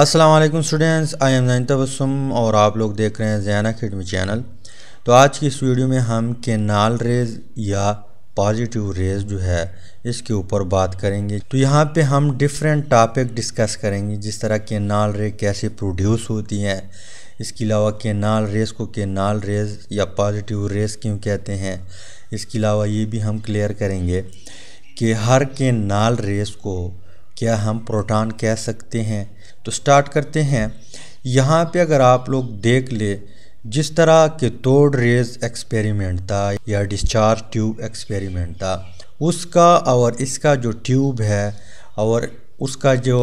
Aslam students I am Jain Tabassum और आप लोग देख रहे हैं जैन अकेडमी चैनल तो आज की इस वीडियो में हम केनाल रेज या पॉजिटिव रेज जो है इसके ऊपर बात करेंगे तो यहाँ पे हम डिफरेंट टॉपिक डिस्कस करेंगे जिस तरह केनाल रे कैसे प्रोड्यूस होती हैं इसके अलावा केनाल रेस को केनाल रेज या पॉजिटिव रेस क्यों कहते हैं इसके अलावा ये भी हम क्लियर करेंगे कि हर केनाल रेस को क्या हम प्रोटॉन कह सकते हैं तो स्टार्ट करते हैं यहाँ पे अगर आप लोग देख ले जिस तरह के तोड़ रेज एक्सपेरिमेंट था या डिस्चार्ज ट्यूब एक्सपेरिमेंट था उसका और इसका जो ट्यूब है और उसका जो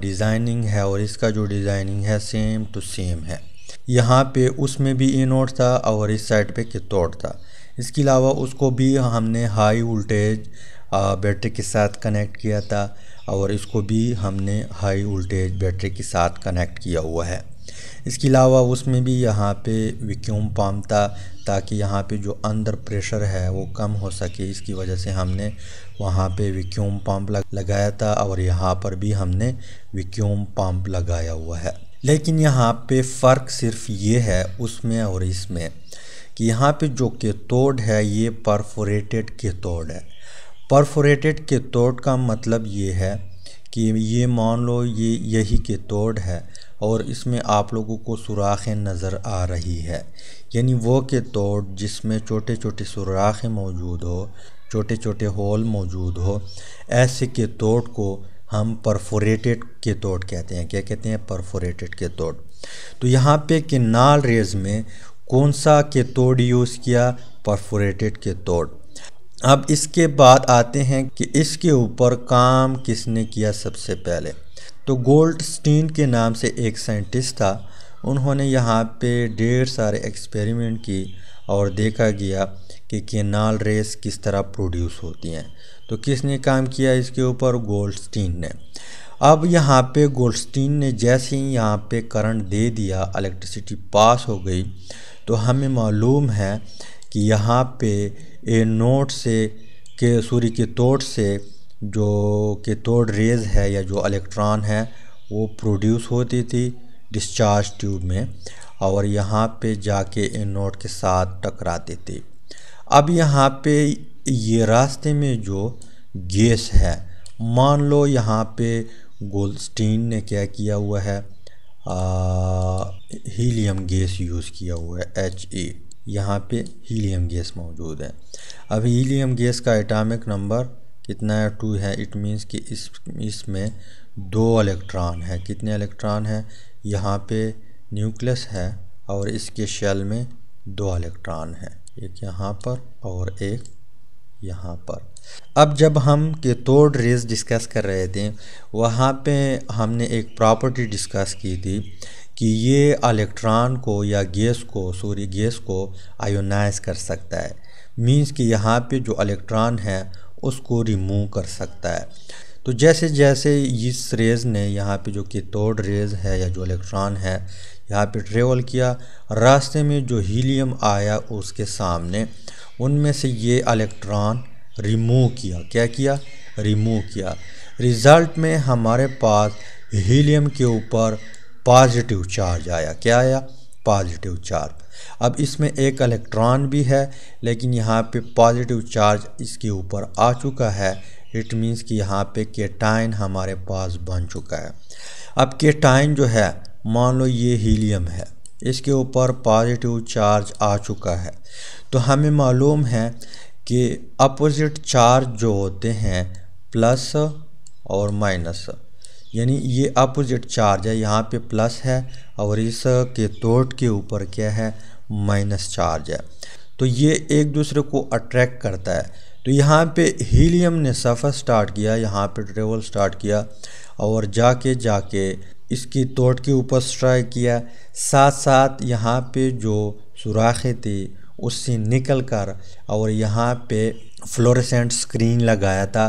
डिज़ाइनिंग है और इसका जो डिज़ाइनिंग है सेम टू सेम है यहाँ पे उसमें भी ए नोट था और इस साइड पे कितोड़ था इसके अलावा उसको भी हमने हाई वोल्टेज बैटरी के साथ कनेक्ट किया था और इसको भी हमने हाई वोल्टेज बैटरी के साथ कनेक्ट किया हुआ है इसके अलावा उसमें भी यहाँ पे विक्यूम पम्प था ताकि यहाँ पे जो अंदर प्रेशर है वो कम हो सके इसकी वजह से हमने वहाँ पे विक्यूम पम्प लगाया था और यहाँ पर भी हमने विक्यूम पम्प लगाया हुआ है लेकिन यहाँ पे फ़र्क सिर्फ ये है उसमें और इसमें कि यहाँ पे जो केतोड है ये परफोरेटेड केतोड है परफोरेटेड तोड़ का मतलब ये है कि ये मान लो ये यही के तोड़ है और इसमें आप लोगों को सुराखें नज़र आ रही है यानी वो के तोड़ जिसमें छोटे छोटे सुराखें मौजूद हो छोटे छोटे होल मौजूद हो ऐसे के तोड को हम परफोरेटेड तोड कहते हैं क्या कहते हैं परफोरेटेड तोड तो यहाँ पे किनाल रेज में कौन सा के तोड़ यूज़ किया परफोरेटेड तोड़ अब इसके बाद आते हैं कि इसके ऊपर काम किसने किया सबसे पहले तो गोल्ड स्टीन के नाम से एक साइंटिस्ट था उन्होंने यहाँ पे ढेर सारे एक्सपेरिमेंट की और देखा गया कि केनाल रेस किस तरह प्रोड्यूस होती हैं तो किसने काम किया इसके ऊपर गोल्ड स्टीन ने अब यहाँ पे स्टीन ने जैसे ही यहाँ पे करंट दे दिया इलेक्ट्रिसिटी पास हो गई तो हमें मालूम है कि यहाँ पे ए नोट से के सूर्य की तोड़ से जो के तोड़ रेज़ है या जो इलेक्ट्रॉन है वो प्रोड्यूस होती थी डिस्चार्ज ट्यूब में और यहाँ पे जाके ए नोट के साथ टकराती थी अब यहाँ पे ये रास्ते में जो गैस है मान लो यहाँ पे गोल्डस्टीन ने क्या किया हुआ है आ, हीलियम गैस यूज़ किया हुआ है एच ई e। यहाँ पे हीलियम गैस मौजूद है अब हीलियम गैस का एटॉमिक नंबर कितना है टू है इट मीन्स कि इस इसमें दो इलेक्ट्रॉन है कितने इलेक्ट्रॉन है यहाँ पे न्यूक्लियस है और इसके शेल में दो इलेक्ट्रॉन है एक यहाँ पर और एक यहाँ पर अब जब हम केतोड रेस डिस्कस कर रहे थे वहाँ पे हमने एक प्रॉपर्टी डिस्कस की थी कि ये इलेक्ट्रॉन को या गैस को सॉरी गैस को आयोनाइज कर सकता है मींस कि यहाँ पे जो इलेक्ट्रॉन है उसको रिमूव कर सकता है तो जैसे जैसे इस रेज़ ने यहाँ पे जो तोड़ रेज़ है या जो इलेक्ट्रॉन है यहाँ पे ट्रेवल किया रास्ते में जो हीलियम आया उसके सामने उनमें से ये इलेक्ट्रॉन रिमूव किया क्या किया रिमूव किया रिज़ल्ट में हमारे पास हीलियम के ऊपर पॉजिटिव चार्ज आया क्या आया पॉजिटिव चार्ज अब इसमें एक इलेक्ट्रॉन भी है लेकिन यहाँ पे पॉजिटिव चार्ज इसके ऊपर आ चुका है इट मीन्स कि यहाँ पे केटाइन हमारे पास बन चुका है अब केटाइन जो है मान लो ये हीलियम है इसके ऊपर पॉजिटिव चार्ज आ चुका है तो हमें मालूम है कि अपोज़िट चार्ज जो होते हैं प्लस और माइनस यानी ये अपोजिट चार्ज है यहाँ पे प्लस है और इस के तोट के ऊपर क्या है माइनस चार्ज है तो ये एक दूसरे को अट्रैक्ट करता है तो यहाँ पे हीलियम ने सफ़र स्टार्ट किया यहाँ पे ट्रेवल स्टार्ट किया और जाके जाके इसकी तोट के ऊपर स्ट्राइक किया साथ साथ यहाँ पे जो सुराखें थी उससे निकल कर और यहाँ पे फ्लोरेसेंट स्क्रीन लगाया था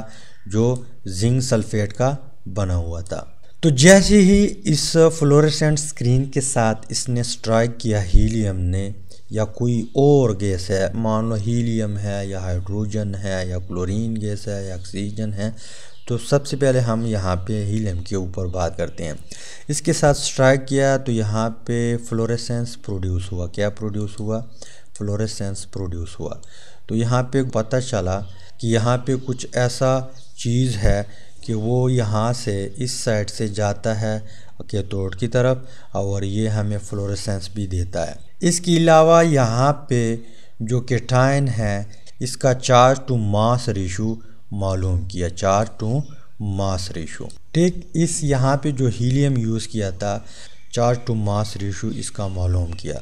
जो जिंक सल्फेट का बना हुआ था तो जैसे ही इस फ्लोरेसेंट स्क्रीन के साथ इसने स्ट्राइक किया हीलियम ने या कोई और गैस है मान लो हीलियम है या हाइड्रोजन है या क्लोरीन गैस है या ऑक्सीजन है तो सबसे पहले हम यहाँ पे हीलियम के ऊपर बात करते हैं इसके साथ स्ट्राइक किया तो यहाँ पे फ्लोरेसेंस प्रोड्यूस हुआ क्या प्रोड्यूस हुआ फ्लोरेसेंस प्रोड्यूस हुआ तो यहाँ पे पता चला कि यहाँ पे कुछ ऐसा चीज़ है कि वो यहाँ से इस साइड से जाता है केतोड़ की तरफ और ये हमें फ्लोरेसेंस भी देता है इसके अलावा यहाँ पे जो केटाइन है इसका चार्ज टू मास रेशो मालूम किया चार्ज टू मास रेशो ठीक इस यहाँ पे जो हीलियम यूज़ किया था चार्ज टू मास रेशो इसका मालूम किया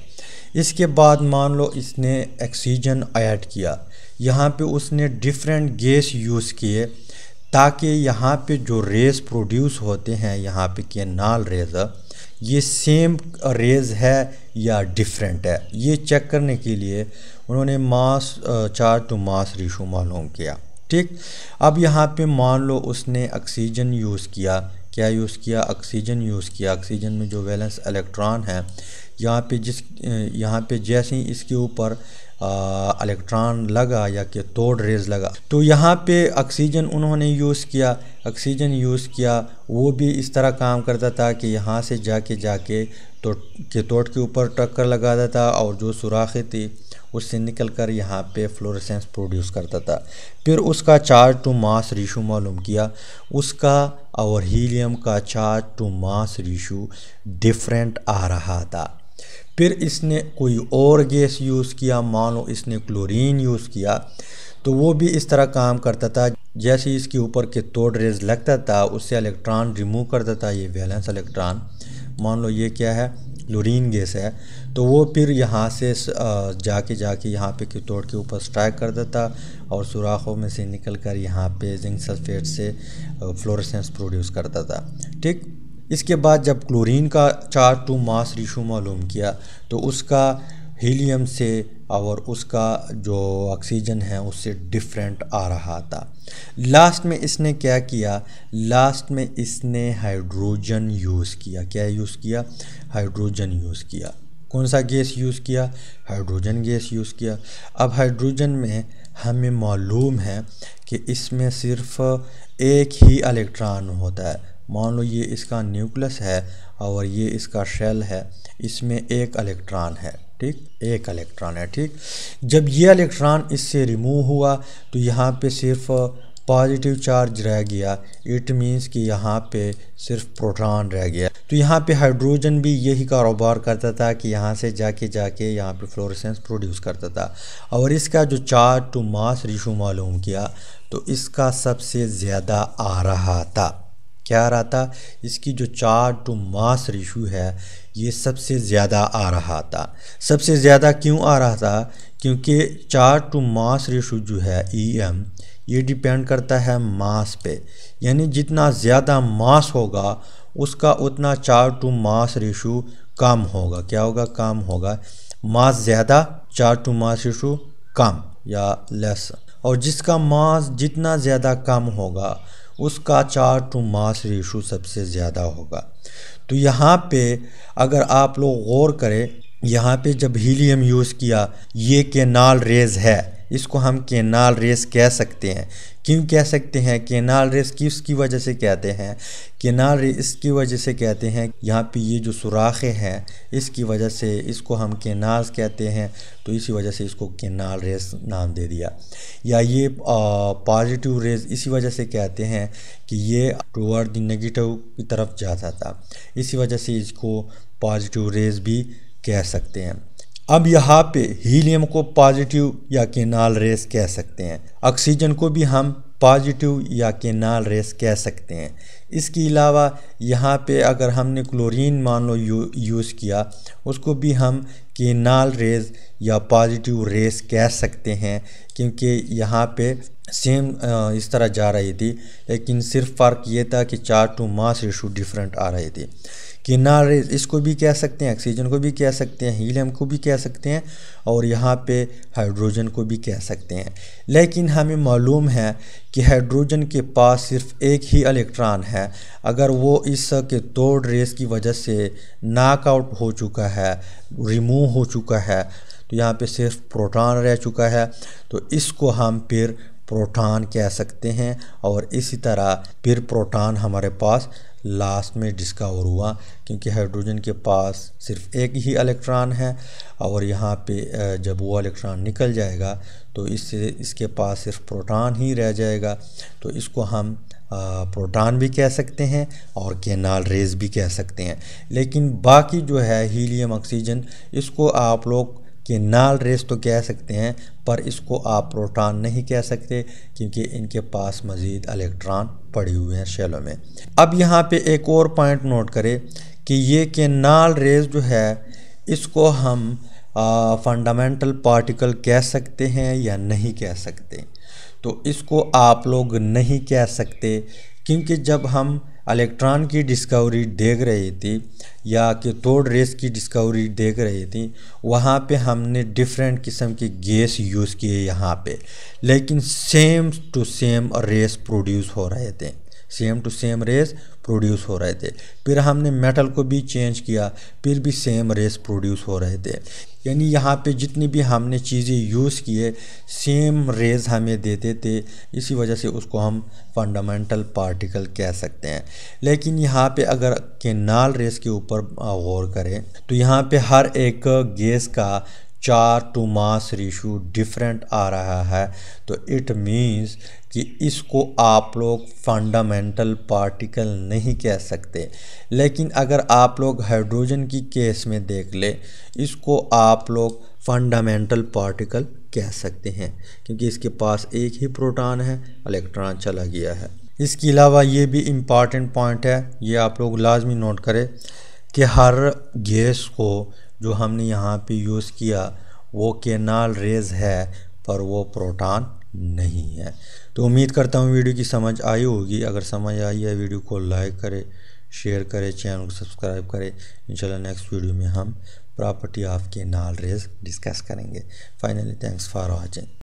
इसके बाद मान लो इसने ऑक्सीजन ऐड किया यहाँ पे उसने डिफरेंट गैस यूज़ किए ताकि यहाँ पे जो रेज़ प्रोड्यूस होते हैं यहाँ पे नाल रेज़ ये सेम रेज़ है या डिफरेंट है ये चेक करने के लिए उन्होंने मास चार टू तो मास रेशो मालूम किया ठीक अब यहाँ पे मान लो उसने ऑक्सीजन यूज़ किया क्या यूज़ किया ऑक्सीजन यूज़ किया ऑक्सीजन में जो वैलेंस इलेक्ट्रॉन है यहाँ पे जिस यहाँ पे जैसे ही इसके ऊपर इलेक्ट्रॉन लगा या कि तोड़ रेज लगा तो यहाँ पे ऑक्सीजन उन्होंने यूज़ किया ऑक्सीजन यूज़ किया वो भी इस तरह काम करता था कि यहाँ से जाके जाके तो के तोड़ के ऊपर टक्कर लगाता था और जो सुराखें थी उससे निकल कर यहाँ पर फ्लोरेसेंस प्रोड्यूस करता था फिर उसका चार्ज टू मास रेशू मालूम किया उसका और हीलियम का charge to mass ratio different आ रहा था फिर इसने कोई और गैस यूज़ किया मान लो इसने क्लोरीन यूज़ किया तो वो भी इस तरह काम करता था जैसे इसके ऊपर के तोड़ रेज लगता था उससे इलेक्ट्रॉन रिमूव करता था ये वैलेंस इलेक्ट्रॉन मान लो ये क्या है क्लोरीन गैस है तो वो फिर यहाँ से जाके जाके यहाँ पे तोड़ के ऊपर स्ट्राइक कर देता और सुराखों में से निकल कर यहाँ पे जिंक सल्फेट से फ्लोरेसेंस प्रोड्यूस करता था ठीक इसके बाद जब क्लोरीन का चार टू मास रिशू मालूम किया तो उसका हीलियम से और उसका जो ऑक्सीजन है उससे डिफरेंट आ रहा था लास्ट में इसने क्या किया लास्ट में इसने हाइड्रोजन यूज़ किया क्या यूज़ किया हाइड्रोजन यूज़ किया कौन सा गैस यूज़ किया हाइड्रोजन गैस यूज़ किया अब हाइड्रोजन में हमें मालूम है कि इसमें सिर्फ़ एक ही इलेक्ट्रॉन होता है मान लो ये इसका न्यूक्लियस है और ये इसका शेल है इसमें एक इलेक्ट्रॉन है ठीक एक इलेक्ट्रॉन है ठीक जब ये इलेक्ट्रॉन इससे रिमूव हुआ तो यहाँ पे सिर्फ पॉजिटिव चार्ज रह गया इट मींस कि यहाँ पे सिर्फ प्रोटॉन रह गया तो यहाँ पे हाइड्रोजन भी यही कारोबार करता था कि यहाँ से जाके जाके यहाँ पे फ्लोरेसेंस प्रोड्यूस करता था और इसका जो चार्ज टू मास रिशू मालूम किया तो इसका सबसे ज़्यादा आ रहा था क्या आ रहा था इसकी जो चार टू मास रेशू है ये सबसे ज़्यादा आ रहा था सबसे ज़्यादा क्यों आ रहा था क्योंकि चार टू मास रेशू जो है ई e एम ये डिपेंड करता है मास पे यानी जितना ज़्यादा मास होगा उसका उतना चार टू मास रेशू कम होगा क्या होगा कम होगा मास ज़्यादा चार टू मास रेशू कम या लेस और जिसका मास जितना ज़्यादा कम होगा उसका चार टू मास रेशो सबसे ज़्यादा होगा तो यहाँ पे अगर आप लोग गौर करें यहाँ पे जब हीलियम यूज़ किया ये केनाल रेज है इसको हम केनाल रेस कह सकते हैं क्यों कह सकते हैं केनाल रेस किसकी वजह से कहते हैं केनाल रेस इसकी वजह से कहते हैं यहाँ पे ये जो सुराखें हैं इसकी वजह से इसको हम केनाल कहते हैं तो इसी वजह से इसको केनाल रेस नाम दे दिया या ये पॉजिटिव रेस इसी वजह से कहते हैं कि ये टूवर्ड द नेगेटिव की तरफ जाता था इसी वजह से इसको पॉजिटिव रेस भी कह सकते हैं अब यहाँ पे हीलियम को पॉजिटिव या केनाल रेस कह सकते हैं ऑक्सीजन को भी हम पॉजिटिव या केनाल रेस कह सकते हैं इसके अलावा यहाँ पे अगर हमने क्लोरीन मान लो यू, यूज़ किया उसको भी हम केनाल रेस या पॉजिटिव रेस कह सकते हैं क्योंकि यहाँ पे सेम इस तरह जा रही थी लेकिन सिर्फ फ़र्क ये था कि चार टू मास रेशो डिफरेंट आ रहे थे किनारे इसको भी कह सकते हैं ऑक्सीजन को भी कह सकते हैं हीलियम को भी कह सकते हैं और यहाँ पे हाइड्रोजन को भी कह सकते हैं लेकिन हमें मालूम है कि हाइड्रोजन के पास सिर्फ एक ही इलेक्ट्रॉन है अगर वो इस के तोड़ रेस की वजह से नाकआउट हो चुका है रिमूव हो चुका है तो यहाँ पे सिर्फ प्रोटॉन रह चुका है तो इसको हम फिर प्रोटॉन कह सकते हैं और इसी तरह फिर प्रोटॉन हमारे पास लास्ट में डिस्कवर हुआ क्योंकि हाइड्रोजन के पास सिर्फ एक ही इलेक्ट्रॉन है और यहाँ पे जब वो इलेक्ट्रॉन निकल जाएगा तो इससे इसके पास सिर्फ प्रोटॉन ही रह जाएगा तो इसको हम प्रोटॉन भी कह सकते हैं और केनाल रेज भी कह सकते हैं लेकिन बाकी जो है हीलियम ऑक्सीजन इसको आप लोग कि नाल रेस तो कह सकते हैं पर इसको आप प्रोटॉन नहीं कह सकते क्योंकि इनके पास मज़ीद इलेक्ट्रॉन पड़े हुए हैं शेलों में अब यहाँ पे एक और पॉइंट नोट करें कि ये नाल रेस जो है इसको हम फंडामेंटल पार्टिकल कह सकते हैं या नहीं कह सकते तो इसको आप लोग नहीं कह सकते क्योंकि जब हम इलेक्ट्रॉन की डिस्कवरी देख रही थी या तोड़ रेस की डिस्कवरी देख रही थी वहाँ पे हमने डिफरेंट किस्म के गैस यूज़ किए यहाँ पे लेकिन same to same rays produce हो रहे थे same to same rays produce हो रहे थे फिर हमने मेटल को भी चेंज किया फिर भी सेम रेस प्रोड्यूस हो रहे थे यानी यहाँ पे जितनी भी हमने चीज़ें यूज़ किए सेम रेज हमें देते थे इसी वजह से उसको हम फंडामेंटल पार्टिकल कह सकते हैं लेकिन यहाँ पे अगर केनाल रेस के ऊपर गौर करें तो यहाँ पे हर एक गैस का चार टू मास रेशू डिफरेंट आ रहा है तो इट मीन्स कि इसको आप लोग फंडामेंटल पार्टिकल नहीं कह सकते लेकिन अगर आप लोग हाइड्रोजन की केस में देख ले इसको आप लोग फंडामेंटल पार्टिकल कह सकते हैं क्योंकि इसके पास एक ही प्रोटॉन है इलेक्ट्रॉन चला गया है इसके अलावा ये भी इम्पॉर्टेंट पॉइंट है ये आप लोग लाजमी नोट करें कि हर गैस को जो हमने यहाँ पे यूज़ किया वो केनाल रेज है पर वो प्रोटॉन नहीं है तो उम्मीद करता हूँ वीडियो की समझ आई होगी अगर समझ आई है वीडियो को लाइक करें शेयर करें चैनल को सब्सक्राइब करें इंशाल्लाह नेक्स्ट वीडियो में हम property of canal rays discuss करेंगे फाइनली थैंक्स फॉर वॉचिंग